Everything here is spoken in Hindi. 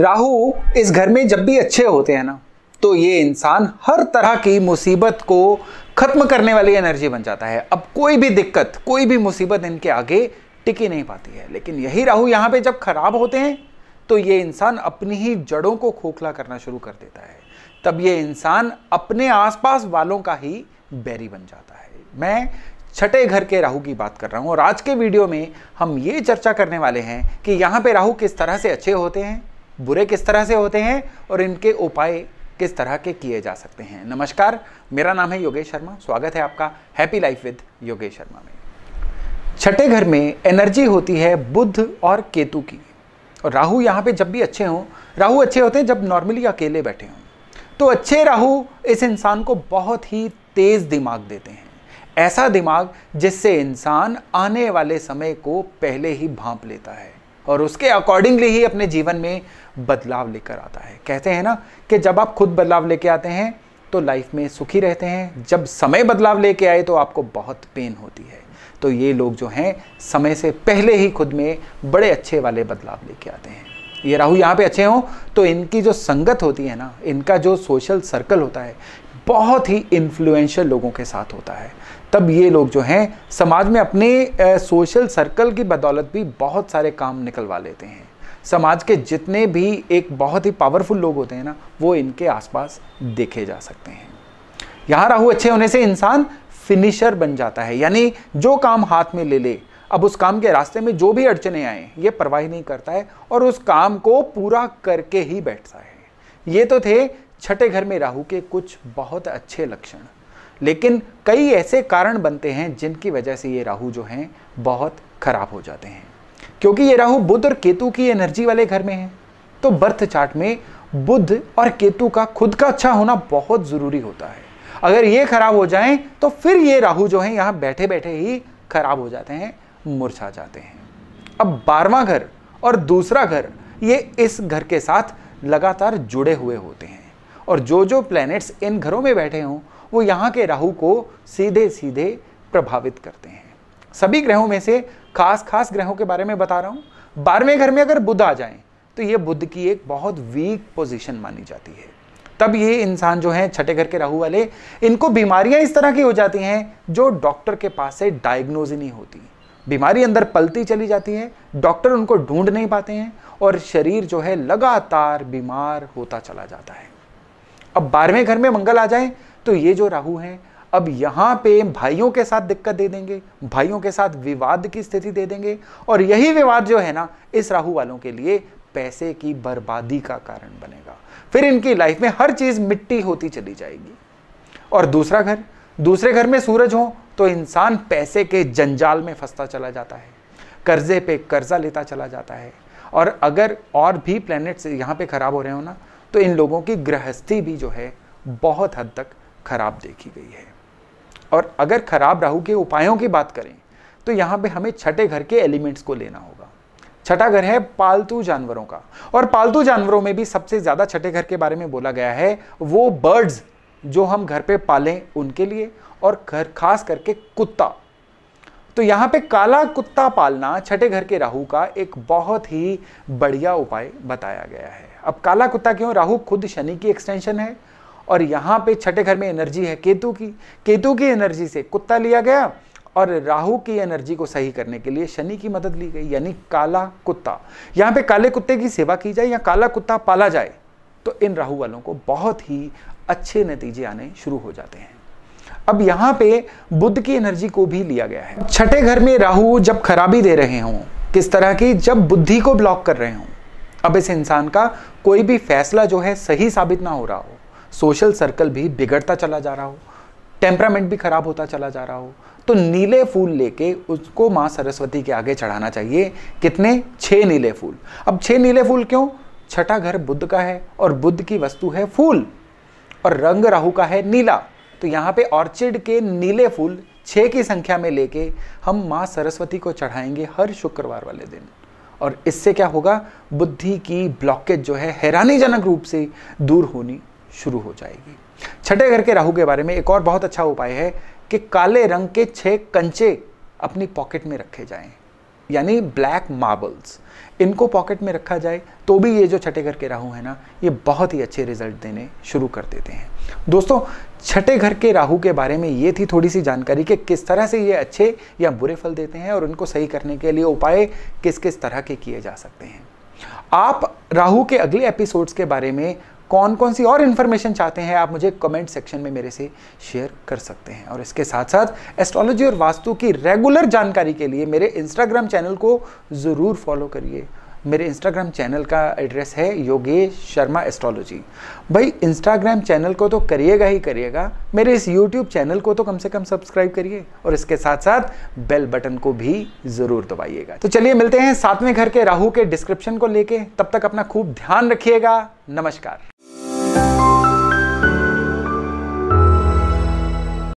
राहु इस घर में जब भी अच्छे होते हैं ना तो ये इंसान हर तरह की मुसीबत को खत्म करने वाली एनर्जी बन जाता है अब कोई भी दिक्कत कोई भी मुसीबत इनके आगे टिकी नहीं पाती है लेकिन यही राहु यहाँ पे जब खराब होते हैं तो ये इंसान अपनी ही जड़ों को खोखला करना शुरू कर देता है तब ये इंसान अपने आसपास वालों का ही बैरी बन जाता है मैं छठे घर के राहु की बात कर रहा हूँ और आज के वीडियो में हम ये चर्चा करने वाले हैं कि यहाँ पे राहु किस तरह से अच्छे होते हैं बुरे किस तरह से होते हैं और इनके उपाय किस तरह के किए जा सकते हैं नमस्कार मेरा नाम है योगेश शर्मा स्वागत है आपका happy life with Yogesh Sharma में छठे घर में एनर्जी होती है बुद्ध और केतु की और राहु यहाँ पे जब भी अच्छे हों राहु अच्छे होते हैं जब नॉर्मली अकेले बैठे हों तो अच्छे राहु इस इंसान को बहुत ही तेज़ दिमाग देते हैं ऐसा दिमाग जिससे इंसान आने वाले समय को पहले ही भांप लेता है और उसके अकॉर्डिंगली ही अपने जीवन में बदलाव लेकर आता है कहते हैं ना कि जब आप खुद बदलाव लेके आते हैं तो लाइफ में सुखी रहते हैं जब समय बदलाव लेके आए तो आपको बहुत पेन होती है तो ये लोग जो हैं समय से पहले ही खुद में बड़े अच्छे वाले बदलाव लेके आते हैं ये राहु यहाँ पे अच्छे हों तो इनकी जो संगत होती है ना इनका जो सोशल सर्कल होता है बहुत ही इन्फ्लुएंशियल लोगों के साथ होता है तब ये लोग जो हैं समाज में अपने सोशल सर्कल की बदौलत भी बहुत सारे काम निकलवा लेते हैं समाज के जितने भी एक बहुत ही पावरफुल लोग होते हैं ना वो इनके आसपास देखे जा सकते हैं यहाँ राहु अच्छे होने से इंसान फिनिशर बन जाता है यानी जो काम हाथ में ले ले अब उस काम के रास्ते में जो भी अड़चने आए ये परवाही नहीं करता है और उस काम को पूरा करके ही बैठता है ये तो थे छठे घर में राहू के कुछ बहुत अच्छे लक्षण लेकिन कई ऐसे कारण बनते हैं जिनकी वजह से ये राहू जो हैं बहुत खराब हो जाते हैं क्योंकि ये राहु बुद्ध और केतु की एनर्जी वाले घर में है तो बर्थ चार्ट में बुद्ध और केतु का खुद का अच्छा होना बहुत ज़रूरी होता है अगर ये खराब हो जाए तो फिर ये राहु जो है यहाँ बैठे बैठे ही खराब हो जाते हैं मुरछा जाते हैं अब बारवा घर और दूसरा घर ये इस घर के साथ लगातार जुड़े हुए होते हैं और जो जो प्लैनेट्स इन घरों में बैठे हों वो यहाँ के राहु को सीधे सीधे प्रभावित करते हैं सभी ग्रहों में से खास खास ग्रहों के बारे में बता रहा हूं बारहवें घर में अगर बुध आ जाए तो ये बुध की एक बहुत वीक पोजीशन मानी जाती है तब ये इंसान जो है छठे घर के राहु वाले इनको बीमारियां इस तरह की हो जाती हैं जो डॉक्टर के पास से डायग्नोज ही नहीं होती बीमारी अंदर पलती चली जाती है डॉक्टर उनको ढूंढ नहीं पाते हैं और शरीर जो है लगातार बीमार होता चला जाता है अब बारहवें घर में मंगल आ जाए तो ये जो राहु हैं अब यहाँ पे भाइयों के साथ दिक्कत दे देंगे भाइयों के साथ विवाद की स्थिति दे देंगे और यही विवाद जो है ना इस राहु वालों के लिए पैसे की बर्बादी का कारण बनेगा फिर इनकी लाइफ में हर चीज़ मिट्टी होती चली जाएगी और दूसरा घर दूसरे घर में सूरज हो तो इंसान पैसे के जंजाल में फंसता चला जाता है कर्जे पे कर्जा लेता चला जाता है और अगर और भी प्लैनेट्स यहाँ पे ख़राब हो रहे हो ना तो इन लोगों की गृहस्थी भी जो है बहुत हद तक खराब देखी गई है और अगर खराब राहु के उपायों की बात करें तो यहाँ पे हमें छठे घर के एलिमेंट्स को लेना होगा छठा घर है पालतू जानवरों का और पालतू जानवरों में भी सबसे ज़्यादा छठे घर के बारे में बोला गया है वो बर्ड्स जो हम घर पे पालें उनके लिए और घर खास करके कुत्ता तो यहाँ पे काला कुत्ता पालना छठे घर के राहु का एक बहुत ही बढ़िया उपाय बताया गया है अब काला कुत्ता क्यों राहु खुद शनि की एक्सटेंशन है और यहाँ पे छठे घर में एनर्जी है केतु की केतु की एनर्जी से कुत्ता लिया गया और राहु की एनर्जी को सही करने के लिए शनि की मदद ली गई यानी काला कुत्ता यहाँ पे काले कुत्ते की सेवा की जाए या काला कुत्ता पाला जाए तो इन राहु वालों को बहुत ही अच्छे नतीजे आने शुरू हो जाते हैं अब यहाँ पे बुद्ध की एनर्जी को भी लिया गया है छठे घर में राहु जब खराबी दे रहे हों किस तरह की जब बुद्धि को ब्लॉक कर रहे हों अब इस इंसान का कोई भी फैसला जो है सही साबित ना हो रहा हो सोशल सर्कल भी बिगड़ता चला जा रहा हो टेम्परामेंट भी खराब होता चला जा रहा हो तो नीले फूल लेके उसको माँ सरस्वती के आगे चढ़ाना चाहिए कितने छः नीले फूल अब छः नीले फूल क्यों छठा घर बुद्ध का है और बुद्ध की वस्तु है फूल और रंग राहु का है नीला तो यहाँ पे ऑर्चिड के नीले फूल छः की संख्या में लेके हम माँ सरस्वती को चढ़ाएंगे हर शुक्रवार वाले दिन और इससे क्या होगा बुद्धि की ब्लॉकेज जो है हैरानीजनक रूप से दूर होनी शुरू हो जाएगी छठे घर के राहु के बारे में एक और बहुत अच्छा उपाय है कि काले रंग के छह कंचे अपनी पॉकेट में रखे जाएं यानी ब्लैक मार्बल्स इनको पॉकेट में रखा जाए तो भी ये जो छठे घर के राहु है ना ये बहुत ही अच्छे रिजल्ट देने शुरू कर देते हैं दोस्तों छठे घर के राहु के बारे में ये थी थोड़ी सी जानकारी कि किस तरह से ये अच्छे या बुरे फल देते हैं और उनको सही करने के लिए उपाय किस किस तरह के किए जा सकते हैं आप राहु के अगले एपिसोड्स के बारे में कौन कौन सी और इन्फॉर्मेशन चाहते हैं आप मुझे कमेंट सेक्शन में मेरे से शेयर कर सकते हैं और इसके साथ साथ एस्ट्रोलॉजी और वास्तु की रेगुलर जानकारी के लिए मेरे इंस्टाग्राम चैनल को ज़रूर फॉलो करिए मेरे इंस्टाग्राम चैनल का एड्रेस है योगेश शर्मा एस्ट्रोलॉजी भाई इंस्टाग्राम चैनल को तो करिएगा ही करिएगा मेरे इस यूट्यूब चैनल को तो कम से कम सब्सक्राइब करिए और इसके साथ साथ बेल बटन को भी ज़रूर दबाइएगा तो चलिए मिलते हैं सातवें घर के राहु के डिस्क्रिप्शन को लेके तब तक अपना खूब ध्यान रखिएगा नमस्कार